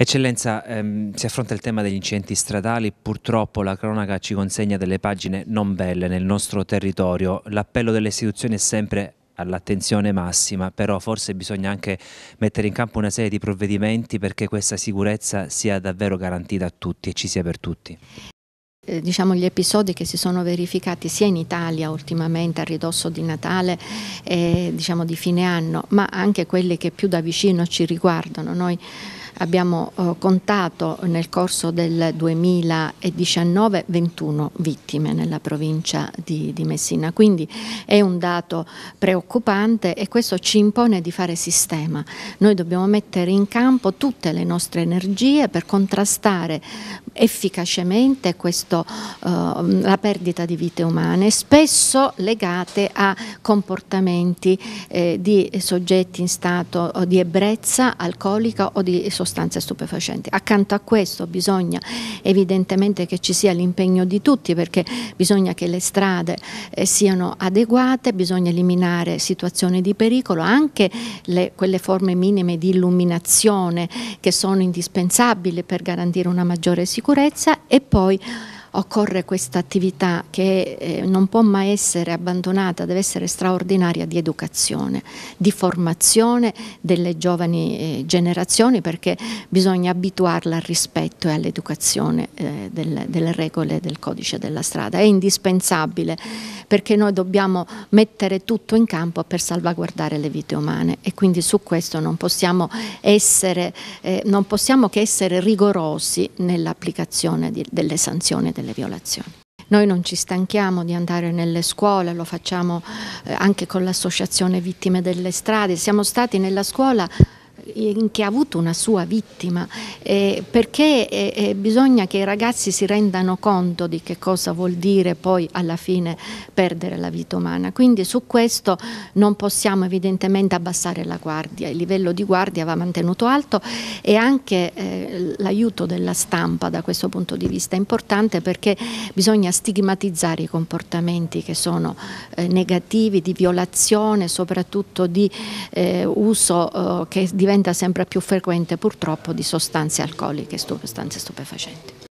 Eccellenza, ehm, si affronta il tema degli incidenti stradali, purtroppo la cronaca ci consegna delle pagine non belle nel nostro territorio, l'appello delle istituzioni è sempre all'attenzione massima, però forse bisogna anche mettere in campo una serie di provvedimenti perché questa sicurezza sia davvero garantita a tutti e ci sia per tutti. Eh, diciamo, gli episodi che si sono verificati sia in Italia ultimamente a ridosso di Natale e diciamo, di fine anno, ma anche quelli che più da vicino ci riguardano. Noi abbiamo eh, contato nel corso del 2019 21 vittime nella provincia di, di Messina, quindi è un dato preoccupante e questo ci impone di fare sistema. Noi dobbiamo mettere in campo tutte le nostre energie per contrastare efficacemente questo, eh, la perdita di vite umane, spesso legate a comportamenti eh, di soggetti in stato di ebbrezza alcolica o di sostanza sostanze stupefacenti. Accanto a questo bisogna evidentemente che ci sia l'impegno di tutti perché bisogna che le strade eh, siano adeguate, bisogna eliminare situazioni di pericolo, anche le, quelle forme minime di illuminazione che sono indispensabili per garantire una maggiore sicurezza e poi occorre questa attività che eh, non può mai essere abbandonata, deve essere straordinaria di educazione, di formazione delle giovani eh, generazioni perché bisogna abituarla al rispetto e all'educazione eh, del, delle regole del codice della strada. È indispensabile perché noi dobbiamo mettere tutto in campo per salvaguardare le vite umane e quindi su questo non possiamo, essere, eh, non possiamo che essere rigorosi nell'applicazione delle sanzioni e delle violazioni. Noi non ci stanchiamo di andare nelle scuole, lo facciamo eh, anche con l'associazione Vittime delle Strade, siamo stati nella scuola che ha avuto una sua vittima, eh, perché eh, eh, bisogna che i ragazzi si rendano conto di che cosa vuol dire poi alla fine perdere la vita umana. Quindi su questo non possiamo evidentemente abbassare la guardia, il livello di guardia va mantenuto alto e anche eh, l'aiuto della stampa da questo punto di vista è importante perché bisogna stigmatizzare i comportamenti che sono eh, negativi, di violazione, soprattutto di eh, uso oh, che diventa diventa sempre più frequente purtroppo di sostanze alcoliche e sostanze stupefacenti.